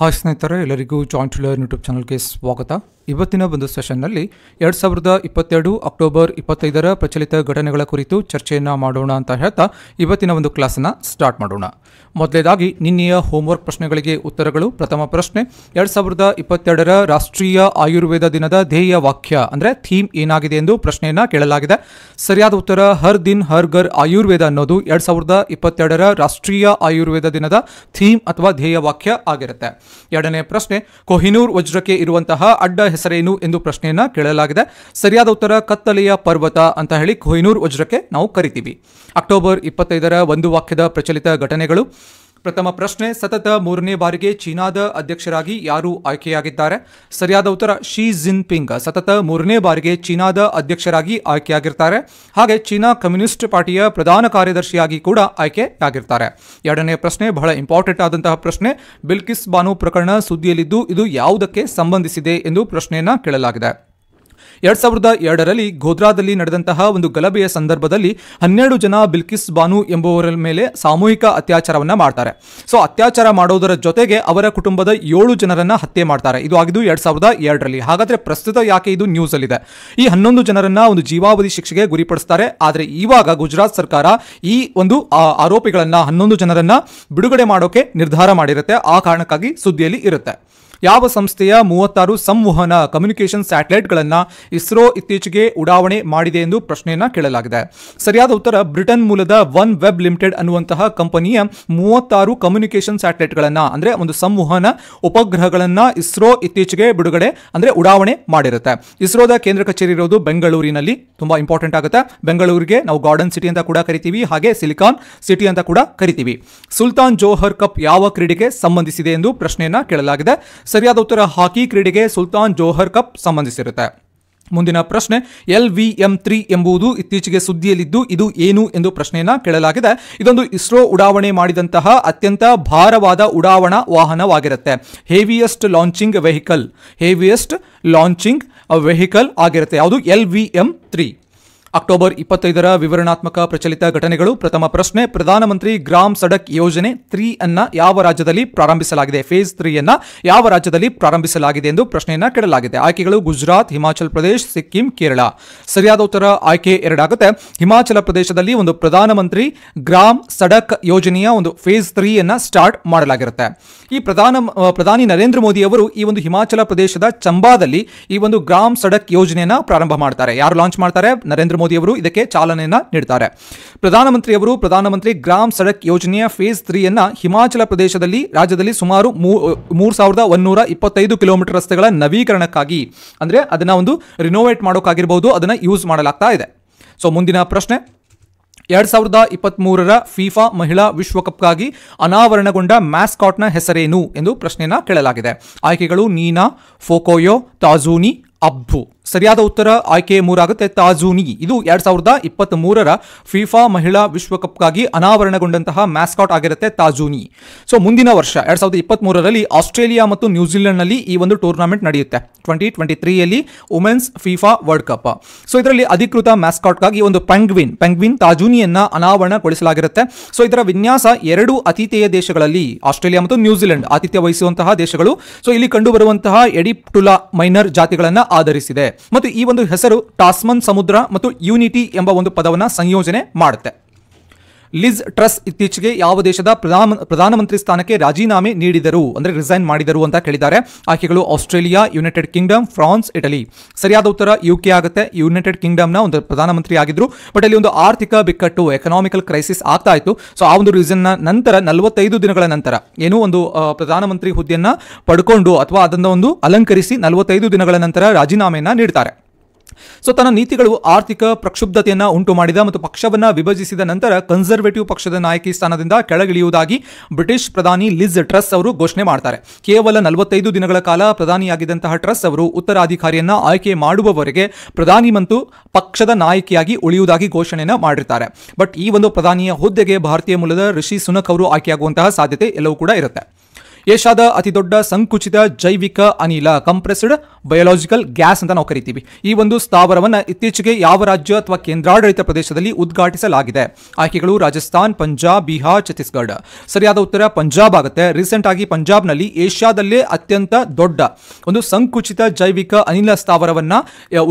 hi ಸ್ನೇಹಿತರೆ ಎಲ್ಲರಿಗೂ joint ಟುಲರ್ YouTube ಚಾನಲ್ಗೆ ಸ್ವಾಗತ ಇವತ್ತಿನ ಒಂದು ಸೆಷನ್ನಲ್ಲಿ ಎರಡು ಸಾವಿರದ ಇಪ್ಪತ್ತೆರಡು ಅಕ್ಟೋಬರ್ ಇಪ್ಪತ್ತೈದರ ಪ್ರಚಲಿತ ಘಟನೆಗಳ ಕುರಿತು ಚರ್ಚೆಯನ್ನು ಮಾಡೋಣ ಅಂತ ಹೇಳ್ತಾ ಇವತ್ತಿನ ಒಂದು ಕ್ಲಾಸನ್ನು ಸ್ಟಾರ್ಟ್ ಮಾಡೋಣ ಮೊದಲೇದಾಗಿ ನಿನ್ನೆಯ ಹೋಮ್ವರ್ಕ್ ಪ್ರಶ್ನೆಗಳಿಗೆ ಉತ್ತರಗಳು ಪ್ರಥಮ ಪ್ರಶ್ನೆ ಎರಡು ಸಾವಿರದ ಇಪ್ಪತ್ತೆರಡರ ರಾಷ್ಟ್ರೀಯ ಆಯುರ್ವೇದ ದಿನದ ಧ್ಯೇಯ ವಾಕ್ಯ ಅಂದರೆ ಥೀಮ್ ಏನಾಗಿದೆ ಎಂದು ಪ್ರಶ್ನೆಯನ್ನು ಕೇಳಲಾಗಿದೆ ಸರಿಯಾದ ಉತ್ತರ ಹರ್ ದಿನ್ ಹರ್ ಗರ್ ಆಯುರ್ವೇದ ಅನ್ನೋದು ಎರಡು ಸಾವಿರದ ಇಪ್ಪತ್ತೆರಡರ ರಾಷ್ಟ್ರೀಯ ಆಯುರ್ವೇದ ದಿನದ ಥೀಮ್ ಅಥವಾ ಧ್ಯೇಯ ವಾಕ್ಯ ಆಗಿರುತ್ತೆ ಎರಡನೇ ಪ್ರಶ್ನೆ ಕೊಹಿನೂರ್ ವಜ್ರಕ್ಕೆ ಇರುವಂತಹ ಅಡ್ಡ ಹೆಸರೇನು ಎಂದು ಪ್ರಶ್ನೆಯನ್ನ ಕೇಳಲಾಗಿದೆ ಸರಿಯಾದ ಉತ್ತರ ಕತ್ತಲೆಯ ಪರ್ವತ ಅಂತ ಹೇಳಿ ಕೊಹಿನೂರ್ ವಜ್ರಕ್ಕೆ ನಾವು ಕರಿತೀವಿ ಅಕ್ಟೋಬರ್ ಇಪ್ಪತ್ತೈದರ ಒಂದು ವಾಕ್ಯದ ಪ್ರಚಲಿತ ಘಟನೆಗಳು ಪ್ರಥಮ ಪ್ರಶ್ನೆ ಸತತ ಮೂರನೇ ಬಾರಿಗೆ ಚೀನಾದ ಅಧ್ಯಕ್ಷರಾಗಿ ಯಾರು ಆಯ್ಕೆಯಾಗಿದ್ದಾರೆ ಸರಿಯಾದ ಉತ್ತರ ಶಿ ಜಿನ್ಪಿಂಗ್ ಸತತ ಮೂರನೇ ಬಾರಿಗೆ ಚೀನಾದ ಅಧ್ಯಕ್ಷರಾಗಿ ಆಯ್ಕೆಯಾಗಿರ್ತಾರೆ ಹಾಗೆ ಚೀನಾ ಕಮ್ಯುನಿಸ್ಟ್ ಪಾರ್ಟಿಯ ಪ್ರಧಾನ ಕಾರ್ಯದರ್ಶಿಯಾಗಿ ಕೂಡ ಆಯ್ಕೆಯಾಗಿರ್ತಾರೆ ಎರಡನೇ ಪ್ರಶ್ನೆ ಬಹಳ ಇಂಪಾರ್ಟೆಂಟ್ ಆದಂತಹ ಪ್ರಶ್ನೆ ಬಿಲ್ಕಿಸ್ ಬಾನು ಪ್ರಕರಣ ಸುದ್ದಿಯಲ್ಲಿದ್ದು ಇದು ಯಾವುದಕ್ಕೆ ಸಂಬಂಧಿಸಿದೆ ಎಂದು ಪ್ರಶ್ನೆಯನ್ನು ಕೇಳಲಾಗಿದೆ ಎರಡ್ ಸಾವಿರದ ಎರಡರಲ್ಲಿ ಗೋಧ್ರಾದಲ್ಲಿ ನಡೆದಂತಹ ಒಂದು ಗಲಭೆಯ ಸಂದರ್ಭದಲ್ಲಿ ಹನ್ನೆರಡು ಜನ ಬಿಲ್ಕಿಸ್ ಬಾನು ಎಂಬುವರ ಮೇಲೆ ಸಾಮೂಹಿಕ ಅತ್ಯಾಚಾರವನ್ನ ಮಾಡ್ತಾರೆ ಸೊ ಅತ್ಯಾಚಾರ ಮಾಡೋದರ ಜೊತೆಗೆ ಅವರ ಕುಟುಂಬದ ಏಳು ಜನರನ್ನ ಹತ್ಯೆ ಮಾಡ್ತಾರೆ ಇದು ಆಗಿದ್ದು ಎರಡ್ ಸಾವಿರದ ಎರಡರಲ್ಲಿ ಹಾಗಾದ್ರೆ ಪ್ರಸ್ತುತ ಯಾಕೆ ಇದು ನ್ಯೂಸ್ ಅಲ್ಲಿದೆ ಈ ಹನ್ನೊಂದು ಜನರನ್ನ ಒಂದು ಜೀವಾವಧಿ ಶಿಕ್ಷೆಗೆ ಗುರಿಪಡಿಸ್ತಾರೆ ಆದರೆ ಇವಾಗ ಗುಜರಾತ್ ಸರ್ಕಾರ ಈ ಒಂದು ಆರೋಪಿಗಳನ್ನ ಹನ್ನೊಂದು ಜನರನ್ನ ಬಿಡುಗಡೆ ಮಾಡೋಕೆ ನಿರ್ಧಾರ ಮಾಡಿರುತ್ತೆ ಆ ಕಾರಣಕ್ಕಾಗಿ ಸುದ್ದಿಯಲ್ಲಿ ಇರುತ್ತೆ ಯಾವ ಸಂಸ್ಥೆಯ ಮೂವತ್ತಾರು ಸಂವಹನ ಕಮ್ಯುನಿಕೇಷನ್ ಸ್ಯಾಟಲೈಟ್ಗಳನ್ನು ಇಸ್ರೋ ಇತ್ತೀಚೆಗೆ ಉಡಾವಣೆ ಮಾಡಿದೆ ಎಂದು ಪ್ರಶ್ನೆಯನ್ನ ಕೇಳಲಾಗಿದೆ ಸರಿಯಾದ ಉತ್ತರ ಬ್ರಿಟನ್ ಮೂಲದ ಒನ್ ವೆಬ್ ಲಿಮಿಟೆಡ್ ಅನ್ನುವಂತಹ ಕಂಪನಿಯ ಮೂವತ್ತಾರು ಕಮ್ಯುನಿಕೇಷನ್ ಸ್ಯಾಟಲೈಟ್ಗಳನ್ನು ಅಂದರೆ ಒಂದು ಸಂವಹನ ಉಪಗ್ರಹಗಳನ್ನು ಇಸ್ರೋ ಇತ್ತೀಚೆಗೆ ಬಿಡುಗಡೆ ಅಂದರೆ ಉಡಾವಣೆ ಮಾಡಿರುತ್ತೆ ಇಸ್ರೋದ ಕೇಂದ್ರ ಕಚೇರಿ ಇರೋದು ಬೆಂಗಳೂರಿನಲ್ಲಿ ತುಂಬಾ ಇಂಪಾರ್ಟೆಂಟ್ ಆಗುತ್ತೆ ಬೆಂಗಳೂರಿಗೆ ನಾವು ಗಾರ್ಡನ್ ಸಿಟಿ ಅಂತ ಕೂಡ ಕರಿತೀವಿ ಹಾಗೆ ಸಿಲಿಕಾನ್ ಸಿಟಿ ಅಂತ ಕೂಡ ಕರಿತೀವಿ ಸುಲ್ತಾನ್ ಜೋಹರ್ ಕಪ್ ಯಾವ ಕ್ರೀಡೆಗೆ ಸಂಬಂಧಿಸಿದೆ ಎಂದು ಪ್ರಶ್ನೆಯನ್ನ ಕೇಳಲಾಗಿದೆ ಸರಿಯಾದ ಉತ್ತರ ಹಾಕಿ ಕ್ರೀಡೆಗೆ ಸುಲ್ತಾನ್ ಜೋಹರ್ ಕಪ್ ಸಂಬಂಧಿಸಿರುತ್ತೆ ಮುಂದಿನ ಪ್ರಶ್ನೆ ಎಲ್ ವಿ ಎಂ ತ್ರೀ ಎಂಬುದು ಇತ್ತೀಚೆಗೆ ಸುದ್ದಿಯಲ್ಲಿದ್ದು ಇದು ಏನು ಎಂದು ಪ್ರಶ್ನೆಯನ್ನು ಕೇಳಲಾಗಿದೆ ಇದೊಂದು ಇಸ್ರೋ ಉಡಾವಣೆ ಮಾಡಿದಂತಹ ಅತ್ಯಂತ ಭಾರವಾದ ಉಡಾವಣಾ ವಾಹನವಾಗಿರುತ್ತೆ heaviest launching vehicle heaviest launching vehicle ಆಗಿರುತ್ತೆ ಯಾವುದು L V M three October ಇಪ್ಪತ್ತೈದರ ವಿವರಣಾತ್ಮಕ ಪ್ರಚಲಿತ ಘಟನೆಗಳು ಪ್ರಥಮ ಪ್ರಶ್ನೆ ಪ್ರಧಾನಮಂತ್ರಿ ಗ್ರಾಮ್ ಸಡಕ್ ಯೋಜನೆ ತ್ರೀ ಅನ್ನ ಯಾವ ರಾಜ್ಯದಲ್ಲಿ ಪ್ರಾರಂಭಿಸಲಾಗಿದೆ ಫೇಸ್ ತ್ರೀ ಅನ್ನ ಯಾವ ರಾಜ್ಯದಲ್ಲಿ ಪ್ರಾರಂಭಿಸಲಾಗಿದೆ ಎಂದು ಪ್ರಶ್ನೆಯನ್ನು ಕೇಳಲಾಗಿದೆ ಆಯ್ಕೆಗಳು ಗುಜರಾತ್ ಹಿಮಾಚಲ ಪ್ರದೇಶ್ ಸಿಕ್ಕಿಂ ಕೇರಳ ಸರಿಯಾದ ಉತ್ತರ ಆಯ್ಕೆ ಎರಡಾಗುತ್ತೆ ಹಿಮಾಚಲ ಪ್ರದೇಶದಲ್ಲಿ ಒಂದು ಪ್ರಧಾನಮಂತ್ರಿ ಗ್ರಾಮ್ ಸಡಕ್ ಯೋಜನೆಯ ಒಂದು ಫೇಸ್ ತ್ರೀ ಅನ್ನ ಸ್ಟಾರ್ಟ್ ಮಾಡಲಾಗಿರುತ್ತೆ ಈ ಪ್ರಧಾನ ಪ್ರಧಾನಿ ನರೇಂದ್ರ ಮೋದಿ ಅವರು ಈ ಒಂದು ಹಿಮಾಚಲ ಪ್ರದೇಶದ ಚಂಬಾದಲ್ಲಿ ಈ ಒಂದು ಗ್ರಾಮ್ ಸಡಕ್ ಯೋಜನೆಯನ್ನ ಪ್ರಾರಂಭ ಮಾಡ್ತಾರೆ ಯಾರು ಲಾಂಚ್ ಮಾಡ್ತಾರೆ ನರೇಂದ್ರ ಮೋದಿಯವರು ಇದಕ್ಕೆ ಚಾಲನೆಯನ್ನು ನೀಡುತ್ತಾರೆ ಪ್ರಧಾನಮಂತ್ರಿಯವರು ಪ್ರಧಾನಮಂತ್ರಿ ಗ್ರಾಮ್ ಸಡಕ್ ಯೋಜನೆಯ ಫೇಸ್ ತ್ರೀಯನ್ನು ಹಿಮಾಚಲ ಪ್ರದೇಶದಲ್ಲಿ ರಾಜ್ಯದಲ್ಲಿ ಸುಮಾರು ಮೂರು ಸಾವಿರದ ಒಂದೂರ ಇಪ್ಪತ್ತೈದು ಕಿಲೋಮೀಟರ್ ರಸ್ತೆಗಳ ನವೀಕರಣಕ್ಕಾಗಿ ಅಂದರೆ ಅದನ್ನು ಒಂದು ರಿನೋವೇಟ್ ಮಾಡೋಕ್ಕಾಗಿರ್ಬೋದು ಅದನ್ನು ಯೂಸ್ ಮಾಡಲಾಗ್ತಾ ಇದೆ ಸೊ ಮುಂದಿನ ಪ್ರಶ್ನೆ ಎರಡ್ ಸಾವಿರದ ಇಪ್ಪತ್ತ್ಮೂರರ ಫಿಫಾ ಮಹಿಳಾ ವಿಶ್ವಕಪ್ಗಾಗಿ ಅನಾವರಣಗೊಂಡ ಮ್ಯಾಸ್ಕಾಟ್ನ ಹೆಸರೇನು ಎಂದು ಪ್ರಶ್ನೆಯನ್ನು ಕೇಳಲಾಗಿದೆ ಆಯ್ಕೆಗಳು ನೀನಾ ಫೋಕೋಯೋ ತಾಜೂನಿ ಅಬ್ಬು ಸರಿಯಾದ ಉತ್ತರ ಆಯ್ಕೆ ಮೂರಾಗುತ್ತೆ ತಾಜೂನಿ ಇದು ಎರಡ್ ಸಾವಿರದ ಇಪ್ಪತ್ತ್ ಮೂರರ ಫಿಫಾ ಮಹಿಳಾ ವಿಶ್ವಕಪ್ಗಾಗಿ ಅನಾವರಣಗೊಂಡಂತಹ ಮ್ಯಾಸ್ಕಾಟ್ ಆಗಿರುತ್ತೆ ತಾಜೂನಿ ಸೊ ಮುಂದಿನ ವರ್ಷ ಎರಡ್ ಸಾವಿರದ ಇಪ್ಪತ್ತ್ ಮೂರರಲ್ಲಿ ಆಸ್ಟ್ರೇಲಿಯಾ ಮತ್ತು ನ್ಯೂಜಿಲೆಂಡ್ನಲ್ಲಿ ಈ ಒಂದು ಟೂರ್ನಮೆಂಟ್ ನಡೆಯುತ್ತೆ ಟ್ವೆಂಟಿ ಟ್ವೆಂಟಿ ತ್ರೀಯಲ್ಲಿ women's FIFA World Cup so ಇದರಲ್ಲಿ ಅಧಿಕೃತ ಮ್ಯಾಸ್ಕಾಟ್ಗಾಗಿ ಒಂದು ಪೆಂಗ್ವಿನ್ ಪೆಂಗ್ವಿನ್ ತಾಜೂನಿಯನ್ನ ಅನಾವರಣಗೊಳಿಸಲಾಗಿರುತ್ತೆ ಸೊ ಇದರ ವಿನ್ಯಾಸ ಎರಡು ಅತಿಥೇಯ ದೇಶಗಳಲ್ಲಿ ಆಸ್ಟ್ರೇಲಿಯಾ ಮತ್ತು ನ್ಯೂಜಿಲೆಂಡ್ ಆತಿಥ್ಯ ವಹಿಸುವಂತಹ ದೇಶಗಳು ಸೊ ಇಲ್ಲಿ ಕಂಡುಬರುವಂತಹ ಎಡಿಪ್ಟುಲಾ ಮೈನರ್ ಜಾತಿಗಳನ್ನು ಆಧರಿಸಿದೆ ಮತ್ತು ಈ ಒಂದು ಹೆಸರು ಟಾಸ್ಮನ್ ಸಮುದ್ರ ಮತ್ತು ಯೂನಿಟಿ ಎಂಬ ಒಂದು ಪದವನ್ನು ಸಂಯೋಜನೆ ಮಾಡುತ್ತೆ ಲಿಜ್ ಟ್ರಸ್ ಇತ್ತೀಚೆಗೆ ಯಾವ ದೇಶದ ಪ್ರಧಾನ ಪ್ರಧಾನಮಂತ್ರಿ ಸ್ಥಾನಕ್ಕೆ ರಾಜೀನಾಮೆ ನೀಡಿದರು ಅಂದರೆ ರಿಸೈನ್ ಮಾಡಿದರು ಅಂತ ಕೇಳಿದ್ದಾರೆ ಆಕೆಗಳು Australia United Kingdom France Italy ಸರಿಯಾದ ಉತ್ತರ ಯು ಕೆ ಆಗುತ್ತೆ ಯುನೈಟೆಡ್ ಕಿಂಗ್ಡಮ್ನ ಒಂದು ಪ್ರಧಾನಮಂತ್ರಿ ಆಗಿದ್ರು ಬಟ್ ಅಲ್ಲಿ ಒಂದು ಆರ್ಥಿಕ ಬಿಕ್ಕಟ್ಟು ಎಕನಾಮಿಕಲ್ ಕ್ರೈಸಿಸ್ ಆಗ್ತಾ ಇತ್ತು ಸೊ ಆ ಒಂದು ರೀಸನ್ನ ನಂತರ ನಲವತ್ತೈದು ದಿನಗಳ ನಂತರ ಏನೋ ಒಂದು ಪ್ರಧಾನಮಂತ್ರಿ ಹುದ್ದೆಯನ್ನು ಪಡ್ಕೊಂಡು ಅಥವಾ ಅದನ್ನು ಒಂದು ಅಲಂಕರಿಸಿ ನಲವತ್ತೈದು ದಿನಗಳ ನಂತರ ರಾಜೀನಾಮೆಯನ್ನು ನೀಡ್ತಾರೆ ಸೊ ತನ್ನ ನೀತಿಗಳು ಆರ್ಥಿಕ ಪ್ರಕ್ಷುಬ್ಧತೆಯನ್ನು ಉಂಟು ಮಾಡಿದ ಮತ್ತು ಪಕ್ಷವನ್ನು ವಿಭಜಿಸಿದ ನಂತರ ಕನ್ಸರ್ವೇಟಿವ್ ಪಕ್ಷದ ನಾಯಕಿ ಸ್ಥಾನದಿಂದ ಕೆಳಗಿಳಿಯುವುದಾಗಿ ಬ್ರಿಟಿಷ್ ಪ್ರಧಾನಿ ಲಿಜ್ ಟ್ರಸ್ ಅವರು ಘೋಷಣೆ ಮಾಡ್ತಾರೆ ಕೇವಲ ನಲವತ್ತೈದು ದಿನಗಳ ಕಾಲ ಪ್ರಧಾನಿಯಾಗಿದ್ದಂತಹ ಟ್ರಸ್ ಅವರು ಉತ್ತರಾಧಿಕಾರಿಯನ್ನ ಆಯ್ಕೆ ಮಾಡುವವರೆಗೆ ಪ್ರಧಾನಿ ಮತ್ತು ಪಕ್ಷದ ನಾಯಕಿಯಾಗಿ ಉಳಿಯುವುದಾಗಿ ಘೋಷಣೆಯನ್ನು ಮಾಡಿರ್ತಾರೆ ಬಟ್ ಈ ಒಂದು ಪ್ರಧಾನಿಯ ಹುದ್ದೆಗೆ ಭಾರತೀಯ ಮೂಲದ ಋಷಿ ಸುನಕ್ ಅವರು ಆಯ್ಕೆಯಾಗುವಂತಹ ಸಾಧ್ಯತೆ ಎಲ್ಲವೂ ಕೂಡ ಇರುತ್ತೆ ಏಷ್ಯಾದ ಅತಿ ದೊಡ್ಡ ಸಂಕುಚಿತ ಜೈವಿಕ ಅನಿಲ ಕಂಪ್ರೆಸ್ಡ್ ಬಯೋಲಾಜಿಕಲ್ ಗ್ಯಾಸ್ ಅಂತ ನಾವು ಕರಿತೀವಿ ಈ ಒಂದು ಸ್ಥಾವರವನ್ನು ಇತ್ತೀಚೆಗೆ ಯಾವ ರಾಜ್ಯ ಅಥವಾ ಕೇಂದ್ರಾಡಳಿತ ಪ್ರದೇಶದಲ್ಲಿ ಉದ್ಘಾಟಿಸಲಾಗಿದೆ ಆಯ್ಕೆಗಳು ರಾಜಸ್ಥಾನ್ ಪಂಜಾಬ್ ಬಿಹಾರ್ ಛತ್ತೀಸ್ಗಢ ಸರಿಯಾದ ಉತ್ತರ ಪಂಜಾಬ್ ಆಗುತ್ತೆ ರೀಸೆಂಟ್ ಆಗಿ ಪಂಜಾಬ್ನಲ್ಲಿ ಏಷ್ಯಾದಲ್ಲೇ ಅತ್ಯಂತ ದೊಡ್ಡ ಒಂದು ಸಂಕುಚಿತ ಜೈವಿಕ ಅನಿಲ ಸ್ಥಾವರವನ್ನ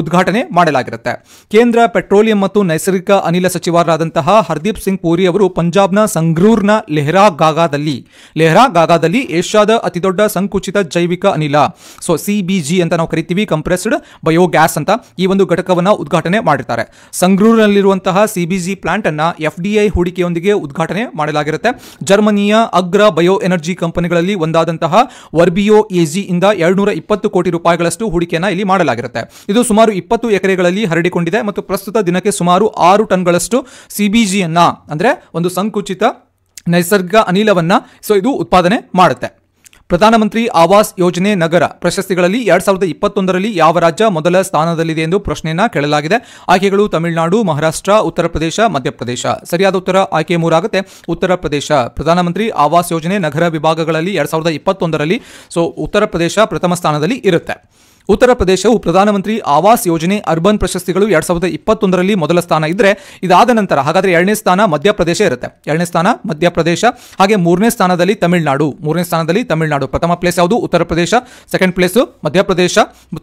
ಉದ್ಘಾಟನೆ ಮಾಡಲಾಗಿರುತ್ತೆ ಕೇಂದ್ರ ಪೆಟ್ರೋಲಿಯಂ ಮತ್ತು ನೈಸರ್ಗಿಕ ಅನಿಲ ಸಚಿವರಾದಂತಹ ಹರ್ದೀಪ್ ಸಿಂಗ್ ಪೂರಿ ಅವರು ಪಂಜಾಬ್ನ ಸಂಗ್ರೂರ್ನ ಲೆಹ್ರಾ ಗಾಗಾದಲ್ಲಿ ಲೆಹ್ರಾ ಗಾಗಾದಲ್ಲಿ ಏಷ್ಯಾದ ಅತಿದೊಡ್ಡ ಸಂಕುಚಿತ ಜೈವಿಕ ಅನಿಲ ಸೊ ಸಿಬಿಜಿ ಜಿ ಅಂತ ನಾವು ಕರಿತೀವಿ ಕಂಪ್ರೆಸ್ಡ್ ಬಯೋಗ್ಯಾಸ್ ಅಂತ ಈ ಒಂದು ಘಟಕವನ್ನು ಉದ್ಘಾಟನೆ ಮಾಡಿರ್ತಾರೆ ಸಂಗ್ರೂರಿನಲ್ಲಿರುವಂತಹ ಸಿಬಿಜಿ ಜಿ ಪ್ಲಾಂಟ್ ಅನ್ನ ಎಫ್ ಡಿ ಹೂಡಿಕೆಯೊಂದಿಗೆ ಉದ್ಘಾಟನೆ ಮಾಡಲಾಗಿರುತ್ತೆ ಜರ್ಮನಿಯ ಅಗ್ರ ಬಯೋ ಎನರ್ಜಿ ಕಂಪನಿಗಳಲ್ಲಿ ಒಂದಾದಂತಹ ವರ್ಬಿಯೋ ಎಜಿ ಇಂದ ಎರಡ್ನೂರ ಇಪ್ಪತ್ತು ಕೋಟಿ ರೂಪಾಯಿಗಳಷ್ಟು ಹೂಡಿಕೆಯನ್ನು ಇಲ್ಲಿ ಮಾಡಲಾಗಿರುತ್ತೆ ಇದು ಸುಮಾರು ಇಪ್ಪತ್ತು ಎಕರೆಗಳಲ್ಲಿ ಹರಡಿಕೊಂಡಿದೆ ಮತ್ತು ಪ್ರಸ್ತುತ ದಿನಕ್ಕೆ ಸುಮಾರು ಆರು ಟನ್ಗಳಷ್ಟು ಸಿಬಿಜಿಯನ್ನ ಅಂದ್ರೆ ಒಂದು ಸಂಕುಚಿತ ನೈಸರ್ಗಿಕ ಅನಿಲವನ್ನು ಸೊ ಇದು ಉತ್ಪಾದನೆ ಮಾಡುತ್ತೆ ಪ್ರಧಾನಮಂತ್ರಿ ಆವಾಸ್ ಯೋಜನೆ ನಗರ ಪ್ರಶಸ್ತಿಗಳಲ್ಲಿ ಎರಡ್ ಸಾವಿರದ ಇಪ್ಪತ್ತೊಂದರಲ್ಲಿ ಯಾವ ರಾಜ್ಯ ಮೊದಲ ಸ್ಥಾನದಲ್ಲಿದೆ ಎಂದು ಪ್ರಶ್ನೆಯನ್ನು ಕೇಳಲಾಗಿದೆ ಆಯ್ಕೆಗಳು ತಮಿಳುನಾಡು ಮಹಾರಾಷ್ಟ್ರ ಉತ್ತರ ಪ್ರದೇಶ ಮಧ್ಯಪ್ರದೇಶ ಸರಿಯಾದ ಉತ್ತರ ಆಯ್ಕೆ ಮೂರಾಗುತ್ತೆ ಉತ್ತರ ಪ್ರದೇಶ ಪ್ರಧಾನಮಂತ್ರಿ ಆವಾಸ್ ಯೋಜನೆ ನಗರ ವಿಭಾಗಗಳಲ್ಲಿ ಎರಡ್ ಸಾವಿರದ ಇಪ್ಪತ್ತೊಂದರಲ್ಲಿ ಸೊ ಉತ್ತರ ಪ್ರದೇಶ ಪ್ರಥಮ ಸ್ಥಾನದಲ್ಲಿ ಇರುತ್ತೆ ಉತ್ತರ ಪ್ರದೇಶವು ಪ್ರಧಾನಮಂತ್ರಿ ಆವಾಸ್ ಯೋಜನೆ ಅರ್ಬನ್ ಪ್ರಶಸ್ತಿಗಳು ಎರಡ್ ಸಾವಿರದ ಇಪ್ಪತ್ತೊಂದರಲ್ಲಿ ಮೊದಲ ಸ್ಥಾನ ಇದ್ರೆ ಇದಾದ ನಂತರ ಹಾಗಾದ್ರೆ ಎರಡನೇ ಸ್ಥಾನ ಮಧ್ಯಪ್ರದೇಶ ಇರುತ್ತೆ ಎರಡನೇ ಸ್ಥಾನ ಮಧ್ಯಪ್ರದೇಶ ಹಾಗೆ ಮೂರನೇ ಸ್ಥಾನದಲ್ಲಿ ತಮಿಳುನಾಡು ಮೂರನೇ ಸ್ಥಾನದಲ್ಲಿ ತಮಿಳುನಾಡು ಪ್ರಥಮ ಪ್ಲೇಸ್ ಯಾವುದು ಉತ್ತರ ಪ್ರದೇಶ second place Madhya Pradesh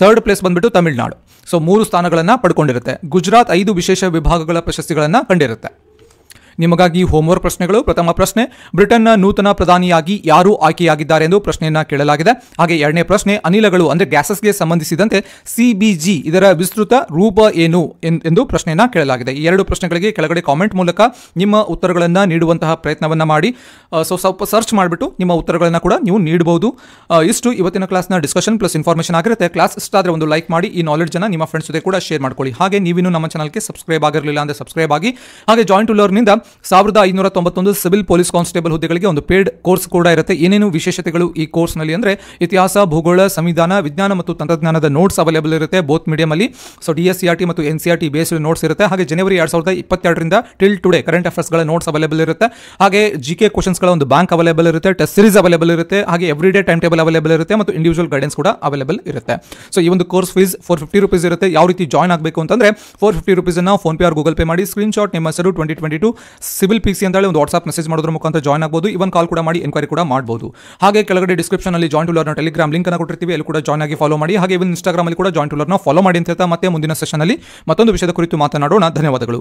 third place ಬಂದ್ಬಿಟ್ಟು ತಮಿಳುನಾಡು ಸೊ ಮೂರು ಸ್ಥಾನಗಳನ್ನು ಪಡ್ಕೊಂಡಿರುತ್ತೆ ಗುಜರಾತ್ ಐದು ವಿಶೇಷ ವಿಭಾಗಗಳ ಪ್ರಶಸ್ತಿಗಳನ್ನು ಕಂಡಿರುತ್ತೆ ನಿಮಗಾಗಿ ಹೋಮ್ವರ್ಕ್ ಪ್ರಶ್ನೆಗಳು ಪ್ರಥಮ ಪ್ರಶ್ನೆ ಬ್ರಿಟನ್ನ ನೂತನ ಪ್ರಧಾನಿಯಾಗಿ ಯಾರು ಆಯ್ಕೆಯಾಗಿದ್ದಾರೆ ಎಂದು ಪ್ರಶ್ನೆಯನ್ನು ಕೇಳಲಾಗಿದೆ ಹಾಗೆ ಎರಡನೇ ಪ್ರಶ್ನೆ ಅನಿಲಗಳು ಅಂದರೆ ಗ್ಯಾಸಸ್ಗೆ ಸಂಬಂಧಿಸಿದಂತೆ ಸಿಬಿಜಿ ಇದರ ವಿಸ್ತೃತ ರೂಪ ಏನು ಎಂದು ಪ್ರಶ್ನೆಯನ್ನು ಕೇಳಲಾಗಿದೆ ಈ ಎರಡು ಪ್ರಶ್ನೆಗಳಿಗೆ ಕೆಳಗಡೆ ಕಾಮೆಂಟ್ ಮೂಲಕ ನಿಮ್ಮ ಉತ್ತರಗಳನ್ನು ನೀಡುವಂತಹ ಪ್ರಯತ್ನವನ್ನು ಮಾಡಿ ಸೊ ಸ್ವಲ್ಪ ಸರ್ಚ್ ಮಾಡಿಬಿಟ್ಟು ನಿಮ್ಮ ಉತ್ತರಗಳನ್ನು ಕೂಡ ನೀವು ನೀಡಬಹುದು ಇಷ್ಟು ಇವತ್ತಿನ ಕ್ಲಾಸ್ನ ಡಿಸ್ಕಷನ್ ಪ್ಲಸ್ ಇನ್ಫಾರ್ಮೇಷನ್ ಆಗಿರುತ್ತೆ ಕ್ಲಾಸ್ ಇಷ್ಟ ಆದರೆ ಒಂದು ಲೈಕ್ ಮಾಡಿ ಈ ನಾಲೆಡ್ಜ್ ನಿಮ್ಮ ಫ್ರೆಂಡ್ಸ್ ಜೊತೆ ಕೂಡ ಶೇರ್ ಮಾಡ್ಕೊಳ್ಳಿ ಹಾಗೆ ನೀವಿನ್ನೂ ನಮ್ಮ ಚಾನಲ್ಗೆ ಸಬ್ಸ್ಕ್ರೈಬ್ ಆಗಿರಲಿಲ್ಲ ಅಂದರೆ ಸಬ್ಸ್ಕ್ರೈಬ್ ಆಗಿ ಹಾಗೆ ಜಾಯಿಂಟ್ ಟು ಲರ್ನಿಂದ ಸಾವಿರದ ಐನೂರ ತೊಂಬತ್ತೊಂದು ಸಿವಿಲ್ ಪೊಲೀಸ್ ಕಾನ್ಸ್ಟೇಬಲ್ ಹುದ್ದೆಗಳಿಗೆ ಒಂದು ಪೇಡ್ ಕೋರ್ಸ್ ಕೂಡ ಇರುತ್ತೆ ಏನೇನು ವಿಶೇಷತೆಗಳು ಈ ಕೋರ್ಸ್ನಲ್ಲಿ ಅಂದ್ರೆ ಇತಿಹಾಸ ಭೂಗೋಳ ಸಂವಿಧಾನ ವಿಜ್ಞಾನ ಮತ್ತು ತಂತ್ರಜ್ಞಾನದ ನೋಟ್ಸ್ ಅವೈಲೇಬಲ್ ಇರುತ್ತೆ ಬೋತ್ ಮೀಡಿಯಂ ಅಲ್ಲಿ so D S C T ಮತ್ತು N C R T based notes ಇರುತ್ತೆ ಹಾಗೆ ಜನವರಿ ಎರಡು ಸಾವಿರದ ಇಪ್ಪತ್ತೆರಡರಿಂದ ಟಿಲ್ ಟುಡೇ ಕರೆಂಟ್ ಅಫೇರ್ಸ್ಗಳ ನೋಟ್ಸ್ ಅವೈಲೇಬಲ್ ಇರುತ್ತೆ ಹಾಗೆ ಜಿ ಕೆ ಗಳ ಒಂದು ಬ್ಯಾಂಕ್ ಅವೈಲೇಬಲ್ ಇರುತ್ತೆ ಟೆಸ್ಟ್ ಸೀರೀಸ್ ಅವೈಲೇಬಲ್ ಇರುತ್ತೆ ಹಾಗೆ every day time table available ಇರುತ್ತೆ ಮತ್ತು ಇಂಡಿವಿಜುವಲ್ ಗೈಡೆನ್ಸ್ ಕೂಡ ಅವೈಲೇಬಲ್ ಇರುತ್ತೆ ಸೊ ಈ ಒಂದು course fees four fifty rupees ಇರುತ್ತೆ ಯಾವ ರೀತಿ ಜಾಯಿನ್ ಆಗಬೇಕು ಅಂತಂದ್ರೆ ಫೋರ್ ಫಿಫ್ಟಿ ರುಪೀಸನ್ನು PhonePe or Google Pay ಮಾಡಿ ಸ್ಕ್ರೀನ್ಶಾಟ್ ನಿಮ್ಮ ಹೆಸರು twenty twenty two civil P C ಅಂತೇಳಿ ಒಂದು ವಾಟ್ಸ್ಆಪ್ ಮೆಸೇಜ್ ಮಾಡೋದ್ರ ಮುಖಾಂತರ ಜಾಯ್ನ್ ಆಗ್ಬೋದು ಇವನ್ ಕಾಲ್ ಕೂಡ ಮಾಡಿ ಎನ್ಕ್ವೈರಿ ಕೂಡ ಮಾಡಬಹುದು ಹಾಗೆ ಕೆಳಗಡೆ ಡಿಸ್ಕ್ರಿಪ್ಷನ್ ಅಲ್ಲಿ ಜಾಯಿಂಟ್ ಟೂಲರ್ನ ಟೆಲಿಗ್ರಾಮ್ ಲಿಂಕ್ ಅನ್ನು ಕೊಟ್ಟಿರ್ತೀವಿ ಅಲ್ಲಿ ಕೂಡ ಜಾಯ್ನ್ ಆಗಿ ಫಾಲೋ ಮಾಡಿ ಹಾಗೆ ಇವನ್ ಇನ್ಸ್ಟಾಗ್ರಾಮ್ ಅಲ್ಲಿ ಕೂಡ ಜಾಯಿಂಟ್ ಟೂಲರ್ನ ಫಾಲೋ ಮಾಡಿ ಅಂತ ಹೇಳ್ತಾ ಮತ್ತೆ ಮುಂದಿನ ಸೆಷನ್ ಅಲ್ಲಿ ಮತ್ತೊಂದು ವಿಷಯದ ಕುರಿತು ಮಾತನಾಡೋಣ ಧನ್ಯವಾದಗಳು